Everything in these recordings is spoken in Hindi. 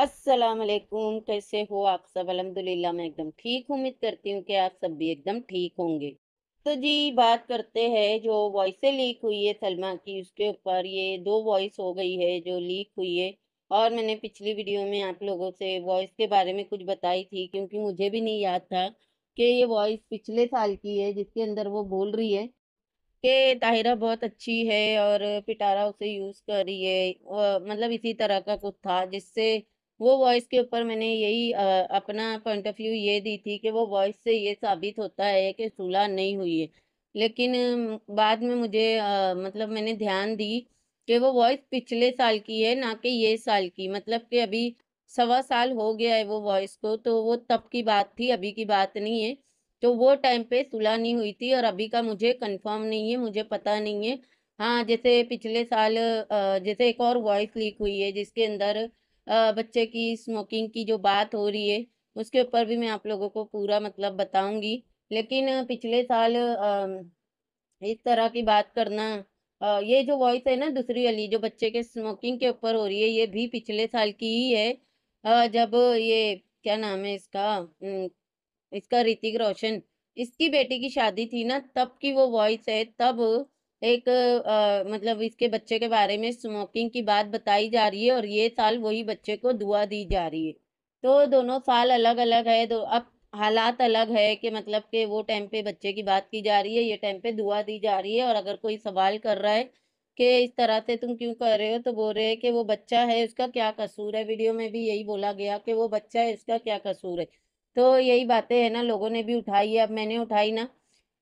असलकुम कैसे हो आप सब अलहमदिल्ला मैं एकदम ठीक उम्मीद करती हूँ कि आप सब भी एकदम ठीक होंगे तो जी बात करते हैं जो वॉइसें लीक हुई है सलमा की उसके ऊपर ये दो वॉइस हो गई है जो लीक हुई है और मैंने पिछली वीडियो में आप लोगों से वॉइस के बारे में कुछ बताई थी क्योंकि मुझे भी नहीं याद था कि ये वॉइस पिछले साल की है जिसके अंदर वो बोल रही है कि ताहिरा बहुत अच्छी है और पिटारा उसे यूज़ कर रही है मतलब इसी तरह का कुछ था जिससे वो वॉइस के ऊपर मैंने यही अपना पॉइंट ऑफ व्यू ये दी थी कि वो वॉइस से ये साबित होता है कि सुलह नहीं हुई है लेकिन बाद में मुझे आ, मतलब मैंने ध्यान दी कि वो वॉइस पिछले साल की है ना कि ये साल की मतलब कि अभी सवा साल हो गया है वो वॉइस को तो वो तब की बात थी अभी की बात नहीं है तो वो टाइम पे सुलह नहीं हुई थी और अभी का मुझे कंफर्म नहीं है मुझे पता नहीं है हाँ जैसे पिछले साल जैसे एक और वॉइस लीक हुई है जिसके अंदर बच्चे की स्मोकिंग की जो बात हो रही है उसके ऊपर भी मैं आप लोगों को पूरा मतलब बताऊंगी लेकिन पिछले साल इस तरह की बात करना ये जो वॉइस है ना दूसरी अली जो बच्चे के स्मोकिंग के ऊपर हो रही है ये भी पिछले साल की ही है जब ये क्या नाम है इसका इसका ऋतिक रोशन इसकी बेटी की शादी थी ना तब की वो वॉइस है तब एक आ, मतलब इसके बच्चे के बारे में स्मोकिंग की बात बताई जा रही है और ये साल वही बच्चे को दुआ दी जा रही है तो दोनों साल अलग अलग है तो अब हालात अलग है कि मतलब कि वो टाइम पे बच्चे की बात की जा रही है ये टाइम पे दुआ दी जा रही है और अगर कोई सवाल कर रहा है कि इस तरह से तुम क्यों कर रहे हो तो बोल रहे हैं कि वो बच्चा है उसका क्या कसूर है वीडियो में भी यही बोला गया कि वो बच्चा है इसका क्या कसूर है तो यही बातें है ना लोगों ने भी उठाई है अब मैंने उठाई ना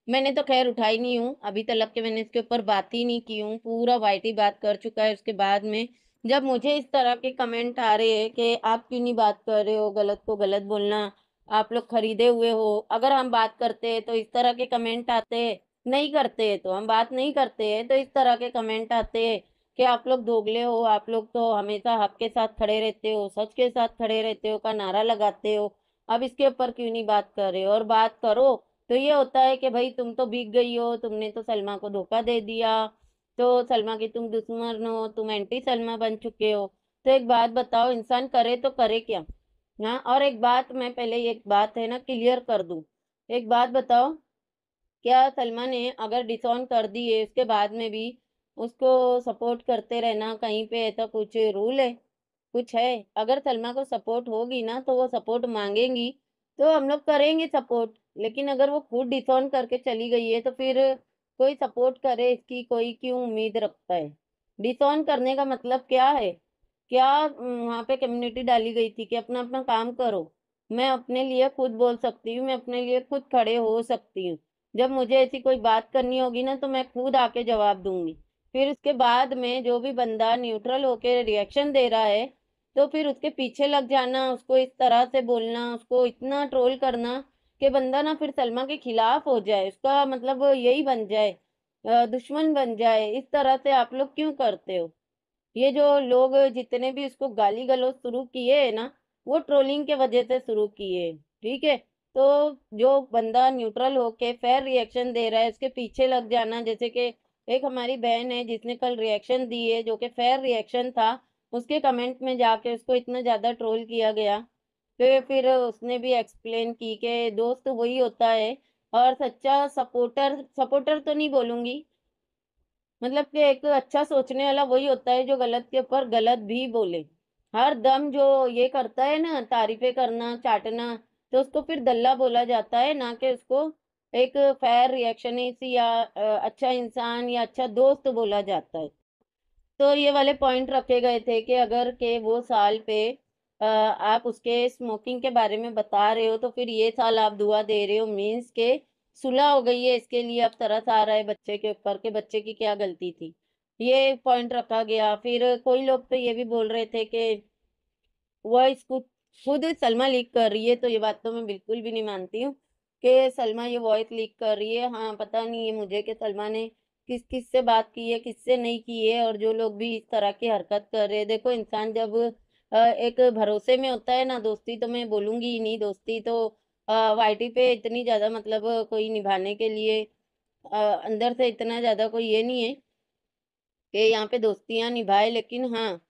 मैंने तो खैर उठाई नहीं हूँ अभी तक के मैंने इसके ऊपर बात ही नहीं की हूँ पूरा वाइटी बात कर चुका है उसके बाद में जब मुझे इस तरह के कमेंट आ रहे हैं कि आप क्यों नहीं बात कर रहे हो गलत को गलत बोलना आप लोग खरीदे हुए हो अगर हम बात करते हैं तो इस तरह के कमेंट आते हैं नहीं करते तो हम बात नहीं करते हैं तो इस तरह के कमेंट आते हैं कि आप लोग दोगले हो आप लोग तो हमेशा हक के साथ खड़े रहते हो सच के साथ खड़े रहते हो का नारा लगाते हो अब इसके ऊपर क्यों नहीं बात कर रहे हो और बात करो तो ये होता है कि भाई तुम तो भीग गई हो तुमने तो सलमा को धोखा दे दिया तो सलमा की तुम दुश्मन हो तुम एंटी सलमा बन चुके हो तो एक बात बताओ इंसान करे तो करे क्या हाँ और एक बात मैं पहले एक बात है ना क्लियर कर दूँ एक बात बताओ क्या सलमा ने अगर डिसऑन कर दी है उसके बाद में भी उसको सपोर्ट करते रहना कहीं पे ऐसा तो कुछ रूल है कुछ है अगर सलमा को सपोर्ट होगी ना तो वो सपोर्ट मांगेंगी तो हम लोग करेंगे सपोर्ट लेकिन अगर वो खुद डिसऑन करके चली गई है तो फिर कोई सपोर्ट करे इसकी कोई क्यों उम्मीद रखता है डिसऑन करने का मतलब क्या है क्या वहाँ पे कम्युनिटी डाली गई थी कि अपना अपना काम करो मैं अपने लिए खुद बोल सकती हूँ मैं अपने लिए खुद खड़े हो सकती हूँ जब मुझे ऐसी कोई बात करनी होगी ना तो मैं खुद आके जवाब दूंगी फिर उसके बाद में जो भी बंदा न्यूट्रल होके रिएक्शन दे रहा है तो फिर उसके पीछे लग जाना उसको इस तरह से बोलना उसको इतना ट्रोल करना कि बंदा ना फिर सलमा के खिलाफ हो जाए उसका मतलब यही बन जाए दुश्मन बन जाए इस तरह से आप लोग क्यों करते हो ये जो लोग जितने भी उसको गाली गलो शुरू किए है ना वो ट्रोलिंग के वजह से शुरू किए ठीक है तो जो बंदा न्यूट्रल होके फेयर रिएक्शन दे रहा है उसके पीछे लग जाना जैसे कि एक हमारी बहन है जिसने कल रिएक्शन दी है जो कि फेयर रिएक्शन था उसके कमेंट में जाके उसको इतना ज़्यादा ट्रोल किया गया तो फिर उसने भी एक्सप्लेन की कि दोस्त वही होता है और सच्चा सपोर्टर सपोर्टर तो नहीं बोलूँगी मतलब कि एक अच्छा सोचने वाला वही होता है जो गलत के ऊपर गलत भी बोले हर दम जो ये करता है ना तारीफे करना चाटना तो उसको फिर दल्ला बोला जाता है ना कि उसको एक फेयर रिएक्शन या अच्छा इंसान या अच्छा दोस्त बोला जाता है तो ये वाले पॉइंट रखे गए थे कि अगर के वो साल पे आप उसके स्मोकिंग के बारे में बता रहे हो तो फिर ये साल आप दुआ दे रहे हो मीन्स के सुलह हो गई है इसके लिए अब तरस आ रहा है बच्चे के ऊपर के बच्चे की क्या गलती थी ये पॉइंट रखा गया फिर कोई लोग तो ये भी बोल रहे थे कि वह इसको खुद सलमा लीक कर रही है तो ये बात तो मैं बिल्कुल भी नहीं मानती हूँ कि सलमा ये वॉइस लीक कर रही है हाँ पता नहीं है मुझे कि सलमा ने किस किस से बात की है किससे नहीं की है और जो लोग भी इस तरह की हरकत कर रहे हैं देखो इंसान जब एक भरोसे में होता है ना दोस्ती तो मैं बोलूंगी ही नहीं दोस्ती तो वाईटी पे इतनी ज़्यादा मतलब कोई निभाने के लिए अंदर से इतना ज़्यादा कोई ये नहीं है कि यहाँ पे दोस्तियाँ निभाए लेकिन हाँ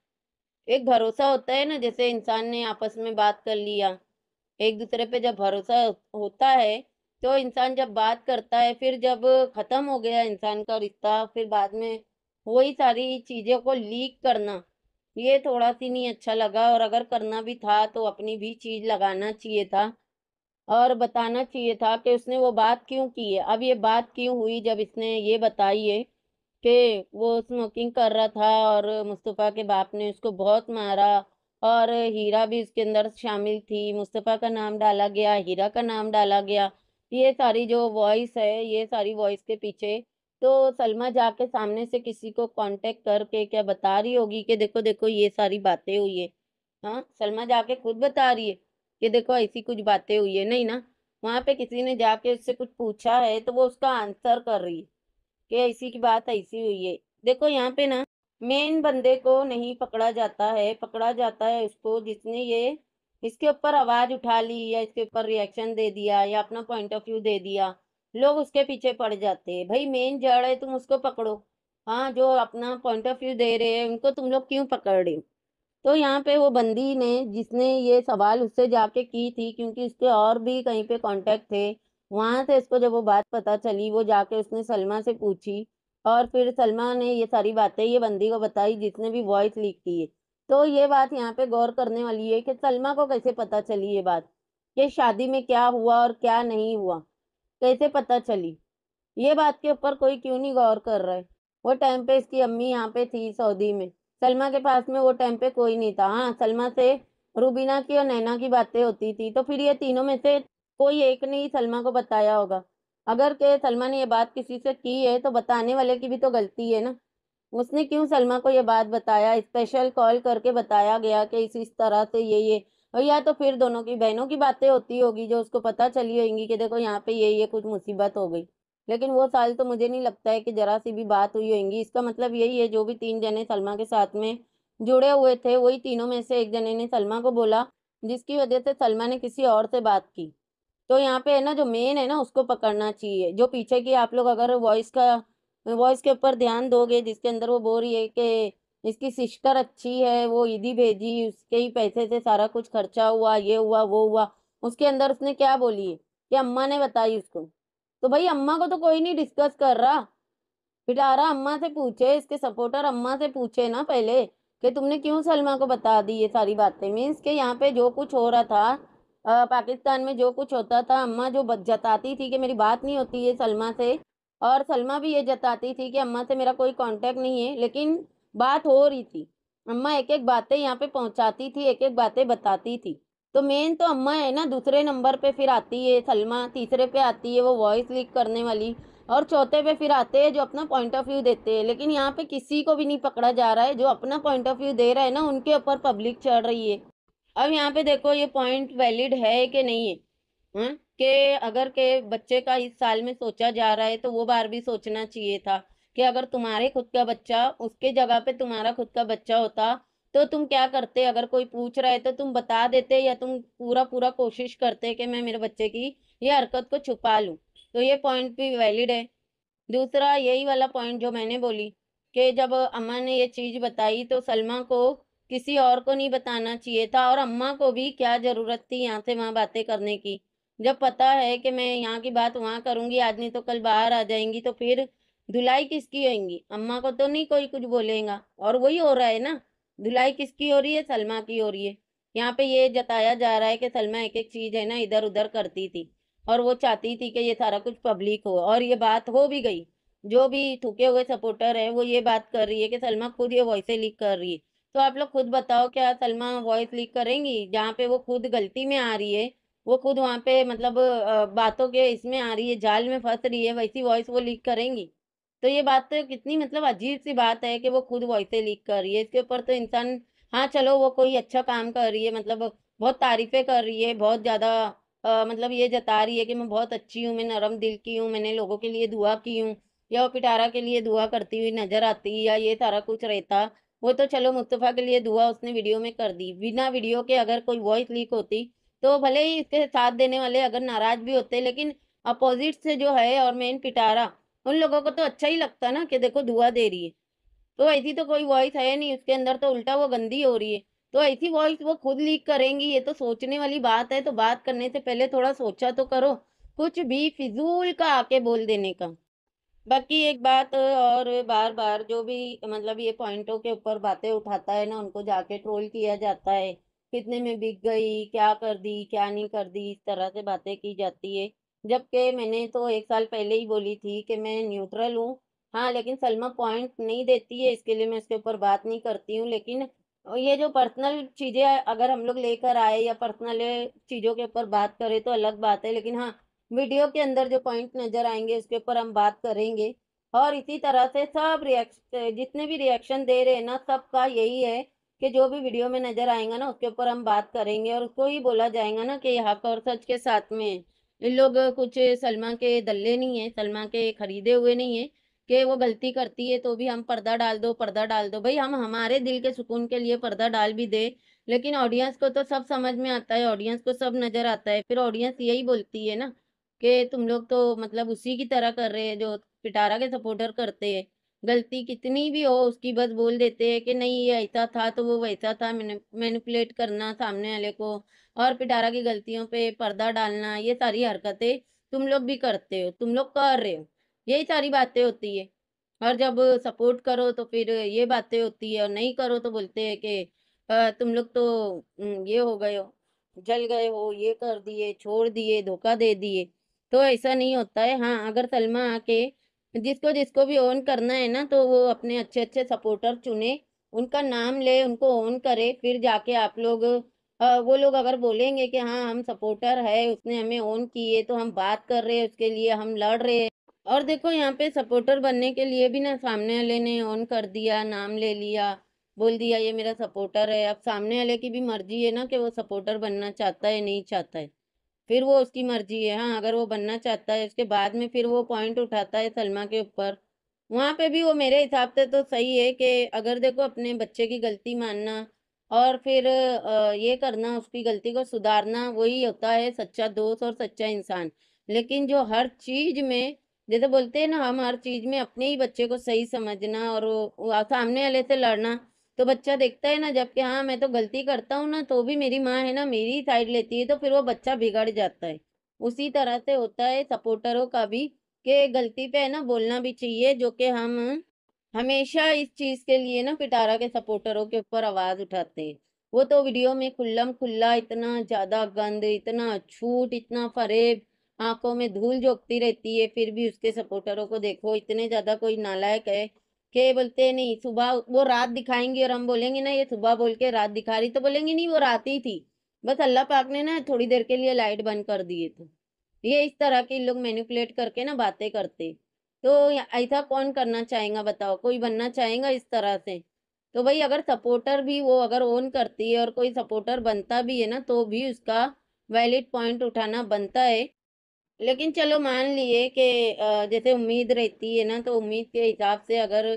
एक भरोसा होता है ना जैसे इंसान ने आपस में बात कर लिया एक दूसरे पे जब भरोसा होता है तो इंसान जब बात करता है फिर जब ख़त्म हो गया इंसान का रिश्ता फिर बाद में वही सारी चीज़ों को लीक करना ये थोड़ा सी नहीं अच्छा लगा और अगर करना भी था तो अपनी भी चीज़ लगाना चाहिए था और बताना चाहिए था कि उसने वो बात क्यों की है अब ये बात क्यों हुई जब इसने ये बताई है कि वो स्मोकिंग कर रहा था और मुस्तफ़ा के बाप ने उसको बहुत मारा और हीरा भी उसके अंदर शामिल थी मुस्तफ़ा का नाम डाला गया हीरा का नाम डाला गया ये सारी जो वॉइस है ये सारी वॉइस के पीछे तो सलमा जाके सामने से किसी को कांटेक्ट करके क्या बता रही होगी कि देखो देखो ये सारी बातें हुई है हाँ सलमा जाके खुद बता रही है कि देखो ऐसी कुछ बातें हुई है नहीं ना वहाँ पे किसी ने जाके उससे कुछ पूछा है तो वो उसका आंसर कर रही है कि ऐसी की बात ऐसी हुई है देखो यहाँ पे ना मेन बंदे को नहीं पकड़ा जाता है पकड़ा जाता है उसको जिसने ये इसके ऊपर आवाज़ उठा ली या इसके ऊपर रिएक्शन दे दिया या अपना पॉइंट ऑफ व्यू दे दिया लोग उसके पीछे पड़ जाते हैं भाई मेन जड़ है तुम उसको पकड़ो हाँ जो अपना पॉइंट ऑफ व्यू दे रहे हैं उनको तुम लोग क्यों पकड़ रहे तो यहाँ पे वो बंदी ने जिसने ये सवाल उससे जाके की थी क्योंकि उसके और भी कहीं पे कांटेक्ट थे वहाँ से इसको जब वो बात पता चली वो जाके उसने सलमा से पूछी और फिर सलमा ने ये सारी बातें ये बंदी को बताई जिसने भी वॉइस लीक की है तो ये बात यहाँ पे गौर करने वाली है कि सलमा को कैसे पता चली ये बात कि शादी में क्या हुआ और क्या नहीं हुआ कैसे पता चली ये बात के ऊपर कोई क्यों नहीं गौर कर रहा है वो टाइम पे इसकी अम्मी यहाँ पे थी सऊदी में सलमा के पास में वो टाइम पे कोई नहीं था हाँ सलमा से रूबीना की और नैना की बातें होती थी तो फिर ये तीनों में से कोई एक ने ही सलमा को बताया होगा अगर के सलमा ने ये बात किसी से की है तो बताने वाले की भी तो गलती है ना उसने क्यों सलमा को ये बात बताया स्पेशल कॉल करके बताया गया कि इस इस तरह से ये ये या तो फिर दोनों की बहनों की बातें होती होगी जो उसको पता चली होगी कि देखो यहाँ पे ये ये कुछ मुसीबत हो गई लेकिन वो साल तो मुझे नहीं लगता है कि ज़रा सी भी बात हुई होगी इसका मतलब यही है जो भी तीन जने सलमा के साथ में जुड़े हुए थे वही तीनों में से एक जने ने सलमा को बोला जिसकी वजह से सलमा ने किसी और से बात की तो यहाँ पे है ना जो मेन है ना उसको पकड़ना चाहिए जो पीछे की आप लोग अगर वॉइस का वॉइस के ऊपर ध्यान दोगे जिसके अंदर वो बोल रही है कि इसकी सिस्टर अच्छी है वो ईदी भेजी उसके ही पैसे से सारा कुछ खर्चा हुआ ये हुआ वो हुआ उसके अंदर उसने क्या बोली है कि अम्मा ने बताई उसको तो भाई अम्मा को तो कोई नहीं डिस्कस कर रहा बिटारा अम्मा से पूछे इसके सपोर्टर अम्मा से पूछे ना पहले कि तुमने क्यों सलमा को बता दी ये सारी बातें मीन्स के यहाँ पे जो कुछ हो रहा था आ, पाकिस्तान में जो कुछ होता था अम्मा जो जताती थी कि मेरी बात नहीं होती है सलमा से और सलमा भी ये जताती थी कि अम्मा से मेरा कोई कांटेक्ट नहीं है लेकिन बात हो रही थी अम्मा एक एक बातें यहाँ पे पहुँचाती थी एक एक बातें बताती थी तो मेन तो अम्मा है ना दूसरे नंबर पे फिर आती है सलमा तीसरे पे आती है वो वॉइस लीक करने वाली और चौथे पे फिर आते हैं जो अपना पॉइंट ऑफ व्यू देते हैं लेकिन यहाँ पे किसी को भी नहीं पकड़ा जा रहा है जो अपना पॉइंट ऑफ व्यू दे रहा है ना उनके ऊपर पब्लिक चढ़ रही है अब यहाँ पे देखो ये पॉइंट वैलिड है कि नहीं है हा? कि अगर के बच्चे का इस साल में सोचा जा रहा है तो वो बार भी सोचना चाहिए था कि अगर तुम्हारे खुद का बच्चा उसके जगह पे तुम्हारा खुद का बच्चा होता तो तुम क्या करते अगर कोई पूछ रहा है तो तुम बता देते या तुम पूरा पूरा कोशिश करते कि मैं मेरे बच्चे की ये हरकत को छुपा लूँ तो ये पॉइंट भी वैलिड है दूसरा यही वाला पॉइंट जो मैंने बोली कि जब अम्मा ने ये चीज़ बताई तो सलमा को किसी और को नहीं बताना चाहिए था और अम्मा को भी क्या ज़रूरत थी यहाँ से वहाँ बातें करने की जब पता है कि मैं यहाँ की बात वहाँ करूँगी आज नहीं तो कल बाहर आ जाएंगी तो फिर धुलाई किसकी होगी अम्मा को तो नहीं कोई कुछ बोलेगा और वही हो रहा है ना धुलाई किसकी हो रही है सलमा की हो रही है यहाँ पे ये जताया जा रहा है कि सलमा एक एक चीज़ है ना इधर उधर करती थी और वो चाहती थी कि ये सारा कुछ पब्लिक हो और ये बात हो भी गई जो भी थूके हुए सपोर्टर है वो ये बात कर रही है कि सलमा खुद ये वॉइस लीक कर रही है तो आप लोग खुद बताओ क्या सलमा वॉइस लीक करेंगी जहाँ पे वो खुद गलती में आ रही है वो खुद वहाँ पे मतलब बातों के इसमें आ रही है जाल में फंस रही है वैसी वॉइस वो लीक करेंगी तो ये बात तो कितनी मतलब अजीब सी बात है कि वो खुद वैसे लीक कर रही है इसके ऊपर तो इंसान हाँ चलो वो कोई अच्छा काम कर रही है मतलब बहुत तारीफ़ें कर रही है बहुत ज़्यादा मतलब ये जता रही है कि मैं बहुत अच्छी हूँ मैं नरम दिल की हूँ मैंने लोगों के लिए दुआ की हूँ या वो पिटारा के लिए दुआ करती हुई नज़र आती या ये सारा कुछ रहता वो तो चलो मुस्तफ़ा के लिए दुआ उसने वीडियो में कर दी बिना वीडियो के अगर कोई वॉइस लीक होती तो भले ही इसके साथ देने वाले अगर नाराज़ भी होते लेकिन अपोजिट से जो है और मेन पिटारा उन लोगों को तो अच्छा ही लगता ना कि देखो धुआं दे रही है तो ऐसी तो कोई वॉइस है नहीं उसके अंदर तो उल्टा वो गंदी हो रही है तो ऐसी वॉइस वो खुद लीक करेंगी ये तो सोचने वाली बात है तो बात करने से पहले थोड़ा सोचा तो करो कुछ भी फिजूल का आके बोल देने का बाकी एक बात और बार बार जो भी मतलब ये पॉइंटों के ऊपर बातें उठाता है ना उनको जाके ट्रोल किया जाता है कितने में बिक गई क्या कर दी क्या नहीं कर दी इस तरह से बातें की जाती है जबकि मैंने तो एक साल पहले ही बोली थी कि मैं न्यूट्रल हूँ हाँ लेकिन सलमा पॉइंट नहीं देती है इसके लिए मैं इसके ऊपर बात नहीं करती हूँ लेकिन ये जो पर्सनल चीज़ें अगर हम लोग लेकर आए या पर्सनल चीज़ों के ऊपर बात करें तो अलग बात है लेकिन हाँ वीडियो के अंदर जो पॉइंट नज़र आएंगे उसके ऊपर हम बात करेंगे और इसी तरह से सब रिएक्शन जितने भी रिएक्शन दे रहे हैं ना सबका यही है कि जो भी वीडियो में नज़र आएगा ना उसके ऊपर हम बात करेंगे और उसको ही बोला जाएगा ना कि यहाँ पर सच के साथ में इन लोग कुछ सलमा के दल्ले नहीं है सलमा के खरीदे हुए नहीं है कि वो गलती करती है तो भी हम पर्दा डाल दो पर्दा डाल दो भाई हम हमारे दिल के सुकून के लिए पर्दा डाल भी दे लेकिन ऑडियंस को तो सब समझ में आता है ऑडियंस को सब नज़र आता है फिर ऑडियंस यही बोलती है ना कि तुम लोग तो मतलब उसी की तरह कर रहे हैं जो पिटारा के सपोर्टर करते हैं गलती कितनी भी हो उसकी बस बोल देते हैं कि नहीं ये ऐसा था तो वो वैसा था मैनिपुलेट करना सामने वाले को और पिटारा की गलतियों पे पर्दा डालना ये सारी हरकतें तुम लोग भी करते हो तुम लोग कर रहे हो यही सारी बातें होती है और जब सपोर्ट करो तो फिर ये बातें होती है और नहीं करो तो बोलते हैं कि तुम लोग तो ये हो गए हो जल गए हो ये कर दिए छोड़ दिए धोखा दे दिए तो ऐसा नहीं होता है हाँ अगर सलमा आके जिसको जिसको भी ओन करना है ना तो वो अपने अच्छे अच्छे सपोर्टर चुने उनका नाम ले उनको ओन करे फिर जाके आप लोग वो लोग अगर बोलेंगे कि हाँ हम सपोर्टर है उसने हमें ओन किए तो हम बात कर रहे हैं उसके लिए हम लड़ रहे हैं और देखो यहाँ पे सपोर्टर बनने के लिए भी ना सामने वाले ने ऑन कर दिया नाम ले लिया बोल दिया ये मेरा सपोर्टर है अब सामने वाले की भी मर्जी है ना कि वो सपोर्टर बनना चाहता है नहीं चाहता है फिर वो उसकी मर्जी है हाँ अगर वो बनना चाहता है उसके बाद में फिर वो पॉइंट उठाता है सलमा के ऊपर वहाँ पे भी वो मेरे हिसाब से तो सही है कि अगर देखो अपने बच्चे की गलती मानना और फिर ये करना उसकी गलती को सुधारना वही होता है सच्चा दोस्त और सच्चा इंसान लेकिन जो हर चीज में जैसे बोलते हैं ना हम हर चीज में अपने ही बच्चे को सही समझना और वो सामने वाले से लड़ना तो बच्चा देखता है ना जबकि हाँ मैं तो गलती करता हूँ ना तो भी मेरी माँ है ना मेरी साइड लेती है तो फिर वो बच्चा बिगड़ जाता है उसी तरह से होता है सपोर्टरों का भी कि गलती पे है ना बोलना भी चाहिए जो कि हम हमेशा इस चीज़ के लिए ना पिटारा के सपोर्टरों के ऊपर आवाज़ उठाते हैं वो तो वीडियो में खुल्लम खुल्ला इतना ज़्यादा गंद इतना छूट इतना फरेब आंखों में धूल झोंकती रहती है फिर भी उसके सपोर्टरों को देखो इतने ज़्यादा कोई नालायक है के बोलते नहीं सुबह वो रात दिखाएंगे और हम बोलेंगे ना ये सुबह बोल के रात दिखा रही तो बोलेंगे नहीं वो रात ही थी बस अल्लाह पाक ने ना थोड़ी देर के लिए लाइट बंद कर दिए थे ये इस तरह के लोग मैनिपुलेट करके ना बातें करते तो ऐसा कौन करना चाहेगा बताओ कोई बनना चाहेगा इस तरह से तो भाई अगर सपोर्टर भी वो अगर ओन करती है और कोई सपोर्टर बनता भी है ना तो भी उसका वैलिड पॉइंट उठाना बनता है लेकिन चलो मान लिए कि जैसे उम्मीद रहती है ना तो उम्मीद के हिसाब से अगर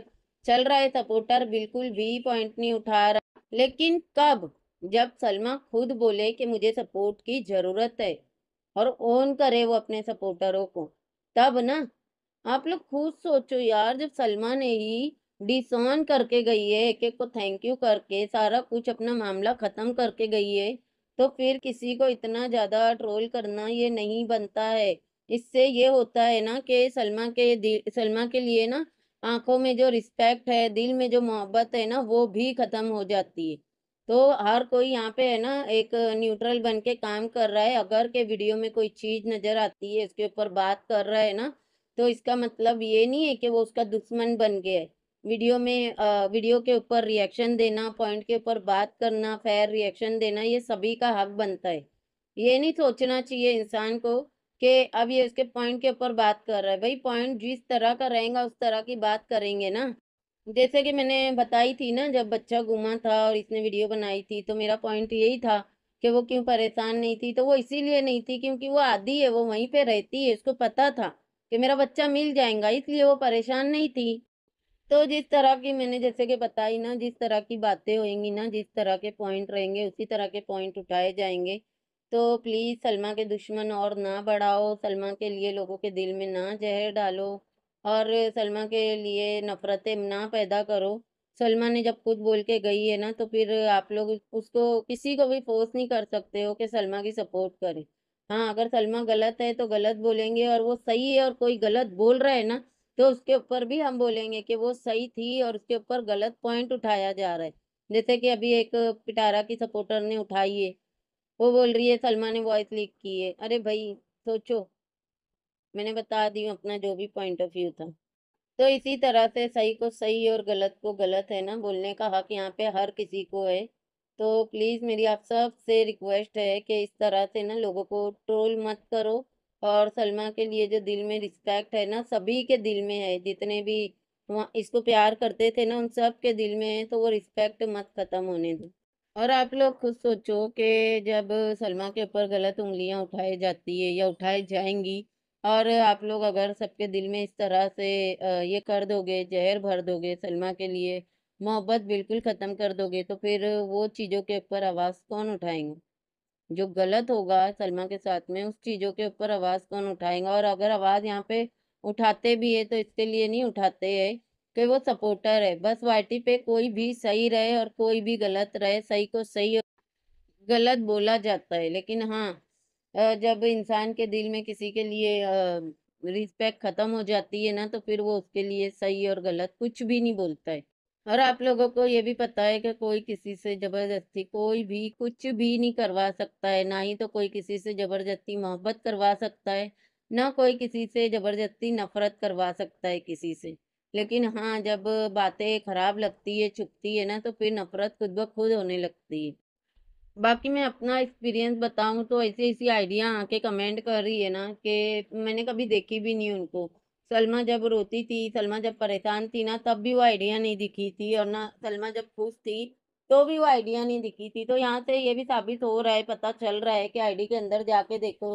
चल रहा है सपोर्टर बिल्कुल भी पॉइंट नहीं उठा रहा लेकिन कब जब सलमा खुद बोले कि मुझे सपोर्ट की ज़रूरत है और ओन करे वो अपने सपोर्टरों को तब ना आप लोग खुद सोचो यार जब सलमा ने ही डिसन करके गई है एक एक को थैंक यू करके सारा कुछ अपना मामला ख़त्म करके गई है तो फिर किसी को इतना ज़्यादा ट्रोल करना ये नहीं बनता है इससे ये होता है ना कि सलमा के दिल सलमा के लिए ना आंखों में जो रिस्पेक्ट है दिल में जो मोहब्बत है ना वो भी ख़त्म हो जाती है तो हर कोई यहाँ पे है ना एक न्यूट्रल बन के काम कर रहा है अगर के वीडियो में कोई चीज़ नज़र आती है उसके ऊपर बात कर रहा है ना तो इसका मतलब ये नहीं है कि वो उसका दुश्मन बन गया है वीडियो में वीडियो के ऊपर रिएक्शन देना पॉइंट के ऊपर बात करना फेयर रिएक्शन देना ये सभी का हक बनता है ये नहीं सोचना चाहिए इंसान को कि अब ये उसके पॉइंट के ऊपर बात कर रहा है भाई पॉइंट जिस तरह का रहेगा उस तरह की बात करेंगे ना जैसे कि मैंने बताई थी ना जब बच्चा घुमा था और इसने वीडियो बनाई थी तो मेरा पॉइंट यही था कि वो क्यों परेशान नहीं थी तो वो इसीलिए नहीं थी क्योंकि वो आदि है वो वहीं पे रहती है उसको पता था कि मेरा बच्चा मिल जाएगा इसलिए वो परेशान नहीं थी तो जिस तरह की मैंने जैसे कि बताई ना जिस तरह की बातें होंगी ना जिस तरह के पॉइंट रहेंगे उसी तरह के पॉइंट उठाए जाएंगे तो प्लीज़ सलमा के दुश्मन और ना बढ़ाओ सलमा के लिए लोगों के दिल में ना जहर डालो और सलमा के लिए नफ़रतें ना पैदा करो सलमा ने जब खुद बोल के गई है ना तो फिर आप लोग उसको किसी को भी फोर्स नहीं कर सकते हो कि सलमा की सपोर्ट करें हाँ अगर सलमा गलत है तो गलत बोलेंगे और वो सही है और कोई गलत बोल रहा है ना तो उसके ऊपर भी हम बोलेंगे कि वो सही थी और उसके ऊपर गलत पॉइंट उठाया जा रहा है जैसे कि अभी एक पिटारा की सपोर्टर ने उठाई है वो बोल रही है सलमा ने वॉइस लीक की है अरे भाई सोचो मैंने बता दी अपना जो भी पॉइंट ऑफ व्यू था तो इसी तरह से सही को सही और गलत को गलत है ना बोलने का हक यहाँ पे हर किसी को है तो प्लीज़ मेरी आप सब से रिक्वेस्ट है कि इस तरह से ना लोगों को ट्रोल मत करो और सलमा के लिए जो दिल में रिस्पेक्ट है ना सभी के दिल में है जितने भी वहाँ इसको प्यार करते थे ना उन सब के दिल में है तो वो रिस्पेक्ट मत ख़त्म होने दो और आप लोग खुद सोचो कि जब सलमा के ऊपर गलत उंगलियां उठाई जाती है या उठाई जाएंगी और आप लोग अगर सबके दिल में इस तरह से ये कर दोगे जहर भर दोगे सलमा के लिए मोहब्बत बिल्कुल ख़त्म कर दोगे तो फिर वो चीज़ों के ऊपर आवाज़ कौन उठाएंगे जो गलत होगा सलमा के साथ में उस चीज़ों के ऊपर आवाज़ कौन उठाएगा और अगर आवाज़ यहाँ पे उठाते भी है तो इसके लिए नहीं उठाते है कि वो सपोर्टर है बस वाई पे कोई भी सही रहे और कोई भी गलत रहे सही को सही गलत बोला जाता है लेकिन हाँ जब इंसान के दिल में किसी के लिए रिस्पेक्ट ख़त्म हो जाती है ना तो फिर वो उसके लिए सही और गलत कुछ भी नहीं बोलता है और आप लोगों को ये भी पता है कि कोई किसी से ज़बरदस्ती कोई भी कुछ भी नहीं करवा सकता है ना ही तो कोई किसी से ज़बरदस्ती मोहब्बत करवा सकता है ना कोई किसी से ज़बरदस्ती नफ़रत करवा सकता है किसी से लेकिन हाँ जब बातें ख़राब लगती है छुपती है ना तो फिर नफ़रत खुद ब खुद होने लगती है बाकी मैं अपना एक्सपीरियंस बताऊँ तो ऐसी ऐसी आइडिया आके कमेंट कर रही है ना कि मैंने कभी देखी भी नहीं उनको सलमा जब रोती थी सलमा जब परेशान थी ना तब भी वो आइडिया नहीं दिखी थी और ना सलमा जब खुश थी तो भी वो आइडिया नहीं दिखी थी तो यहाँ से ये भी साबित हो रहा है पता चल रहा है कि आईडी के अंदर जाके देखो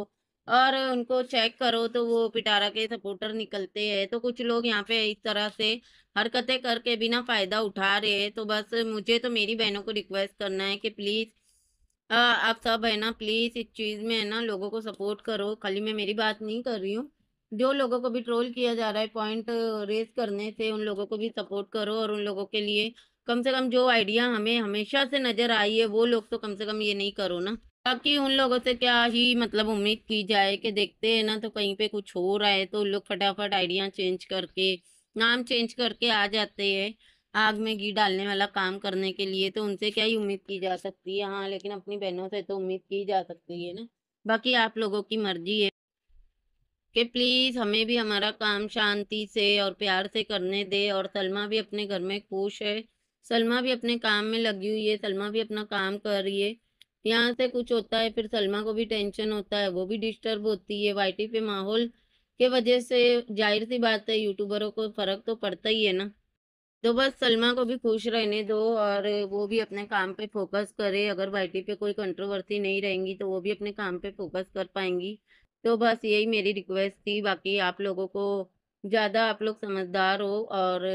और उनको चेक करो तो वो पिटारा के सपोर्टर निकलते हैं तो कुछ लोग यहाँ पे इस तरह से हरकतें करके बिना फ़ायदा उठा रहे हैं तो बस मुझे तो मेरी बहनों को रिक्वेस्ट करना है कि प्लीज़ आप सब है ना प्लीज़ इस चीज़ में है ना लोगों को सपोर्ट करो खाली मैं मेरी बात नहीं कर रही हूँ जो लोगों को भी ट्रोल किया जा रहा है पॉइंट रेज करने से उन लोगों को भी सपोर्ट करो और उन लोगों के लिए कम से कम जो आइडिया हमें हमेशा से नज़र आई है वो लोग तो कम से कम ये नहीं करो ना ताकि उन लोगों से क्या ही मतलब उम्मीद की जाए कि देखते हैं ना तो कहीं पे कुछ हो रहा है तो उन लोग फटाफट आइडिया चेंज करके नाम चेंज करके आ जाते हैं आग में घी डालने वाला काम करने के लिए तो उनसे क्या ही उम्मीद की जा सकती है हाँ लेकिन अपनी बहनों से तो उम्मीद की जा सकती है ना बाकी आप लोगों की मर्जी है कि प्लीज़ हमें भी हमारा काम शांति से और प्यार से करने दे और सलमा भी अपने घर में खुश है सलमा भी अपने काम में लगी हुई है सलमा भी अपना काम कर रही है यहाँ से कुछ होता है फिर सलमा को भी टेंशन होता है वो भी डिस्टर्ब होती है वाई पे माहौल के वजह से जाहिर सी बात है यूट्यूबरों को फ़र्क तो पड़ता ही है ना तो बस सलमा को भी खुश रहने दो और वो भी अपने काम पे फोकस करे अगर वाई पे कोई कंट्रोवर्सी नहीं रहेंगी तो वो भी अपने काम पे फोकस कर पाएंगी तो बस यही मेरी रिक्वेस्ट थी बाकी आप लोगों को ज़्यादा आप लोग समझदार हो और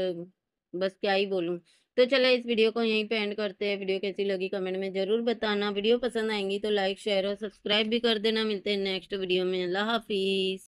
बस क्या ही बोलूँ तो चले इस वीडियो को यहीं पे एंड करते हैं वीडियो कैसी लगी कमेंट में ज़रूर बताना वीडियो पसंद आएंगी तो लाइक शेयर और सब्सक्राइब भी कर देना मिलते हैं नेक्स्ट वीडियो में अल्लाह हाफिज़